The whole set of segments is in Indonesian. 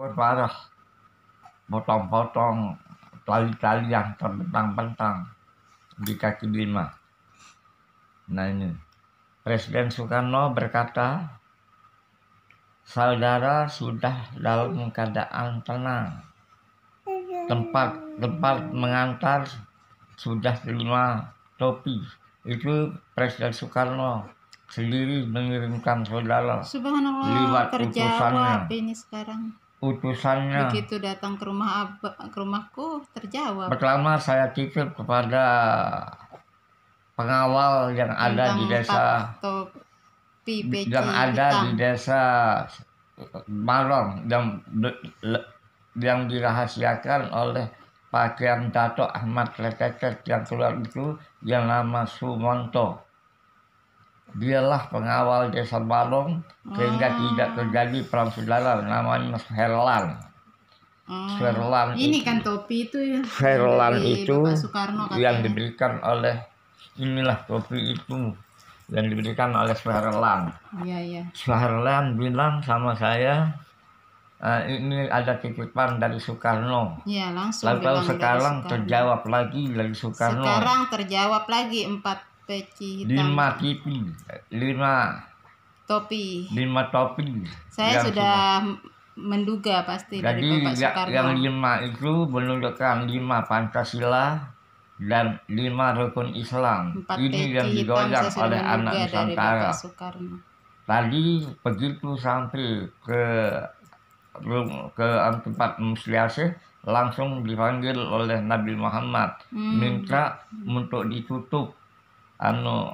Gue parah. Potong-potong tali-tali yang terbentang-bentang di kaki lima. Nah ini, Presiden Soekarno berkata, saudara sudah dalam keadaan tenang. Tempat tempat mengantar sudah terima topi. Itu Presiden Soekarno sendiri mengirimkan saudara Subhanallah, lewat ini sekarang? utusannya begitu datang ke rumah ke rumahku terjawab pertama saya titip kepada pengawal yang ada di desa yang ada hitam. di desa Malong yang yang dirahasiakan oleh pakaian Dato Ahmad Letetet yang keluar itu yang nama Sumonto dialah pengawal desa Barong sehingga ah. tidak terjadi perang saudara namanya Mas Herlan. Hmm. Ah. Herlan ini itu, kan topi itu ya. Herlan itu Soekarno, yang diberikan oleh inilah topi itu yang diberikan oleh Herlan. Iya iya. Herlan bilang sama saya uh, ini ada titipan dari Soekarno. Iya langsung. Lalu sekarang terjawab lagi dari Soekarno. Sekarang terjawab lagi empat peci hitam. Lima tipi, lima topi. Lima topi. Saya sudah semua. menduga pasti Jadi, dari Bapak ya, Soekarno. yang lima itu menunjukkan lima Pancasila dan lima rukun Islam. Empat ini yang digoyang oleh anak Nusantara. Tadi begitu sampai ke ke tempat musliase langsung dipanggil oleh Nabi Muhammad hmm. minta untuk ditutup anu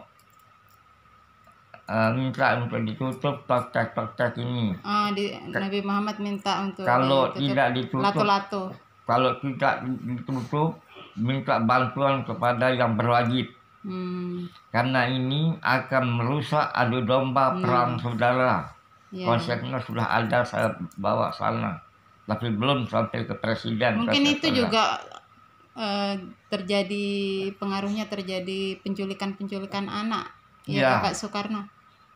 uh, minta untuk ditutup praktek-praktek ini. Oh, di, Nabi Muhammad minta untuk kalau ditutup, tidak ditutup lato-lato. Kalau tidak ditutup minta bantuan kepada yang berwajib. Hmm. Karena ini akan merusak adu domba hmm. perang saudara. Yeah. Konsepnya sudah ada saya bawa sana, tapi belum sampai ke presiden. Mungkin itu juga Eh, terjadi pengaruhnya terjadi penculikan-penculikan anak iya, ya, ya. Pak Soekarno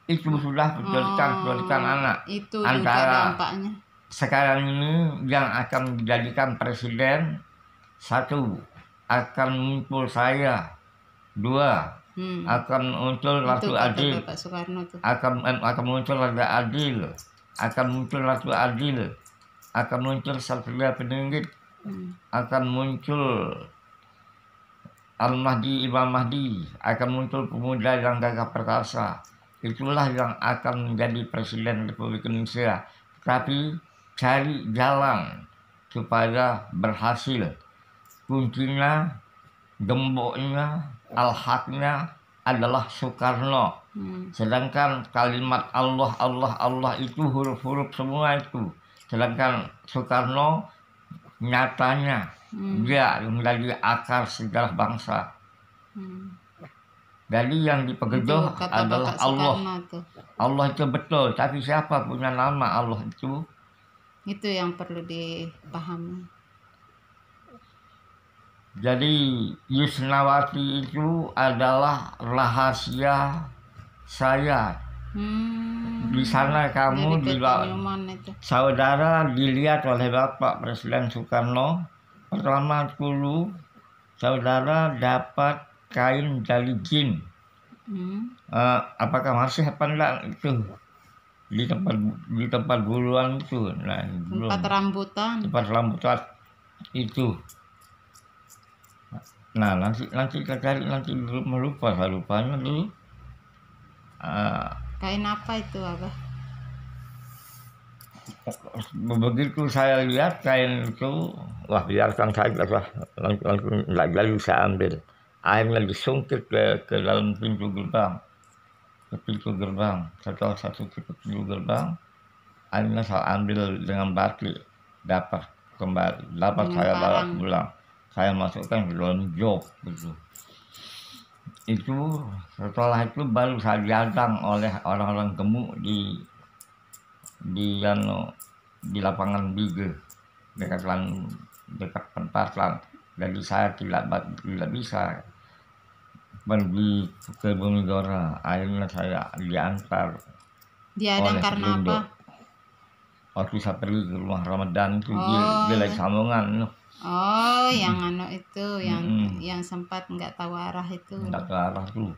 itu sudah penculikan penculikan oh, anak itu antara dampaknya sekarang ini yang akan dijadikan presiden satu akan muncul saya dua hmm. akan muncul Ratu Adil akan akan muncul Ratu Adil akan muncul Ratu Adil akan muncul Satria peninggit akan muncul Al-Mahdi Imam Mahdi akan muncul pemuda yang gagah perkasa itulah yang akan menjadi presiden Republik Indonesia tapi cari jalan supaya berhasil kuncinya gemboknya al-haknya adalah Soekarno hmm. sedangkan kalimat Allah Allah Allah itu huruf-huruf semua itu sedangkan Soekarno nyatanya hmm. dia menjadi akar segala bangsa. Hmm. Jadi yang dipegedoh adalah Allah. Tuh. Allah itu betul, tapi siapa punya nama Allah itu? Itu yang perlu dipahami. Jadi Yusnawati itu adalah rahasia saya Hmm. Di sana kamu di saudara dilihat oleh Bapak Presiden Soekarno. Pertama dulu saudara dapat kain dari jin. Hmm. Uh, apakah masih apa enggak itu di tempat di tempat buluan itu nah, tempat belum. rambutan tempat rambutan itu nah nanti nanti kita cari nanti lupa lupa lupanya dulu uh, eh, kain apa itu abah begitu saya lihat kain itu wah biarkan saja lah langsung, langsung lagi saya ambil airnya disungkit ke, ke dalam pintu gerbang ke pintu gerbang setelah satu pintu gerbang airnya saya ambil dengan batu dapat kembali dapat saya bawa pulang saya masukkan ke dalam jok gitu itu setelah itu baru saya diadang oleh orang-orang gemuk di di ano, di lapangan Bige dekat Landung dekat Penpaslang jadi saya tidak tidak bisa pergi ke Bumi Gora akhirnya saya diantar diadang karena apa waktu Sapril di rumah Ramadan tuh oh. dia, dia oh. lagi sambungan oh yang anu itu yang hmm. yang sempat nggak tahu arah itu nggak ke arah tuh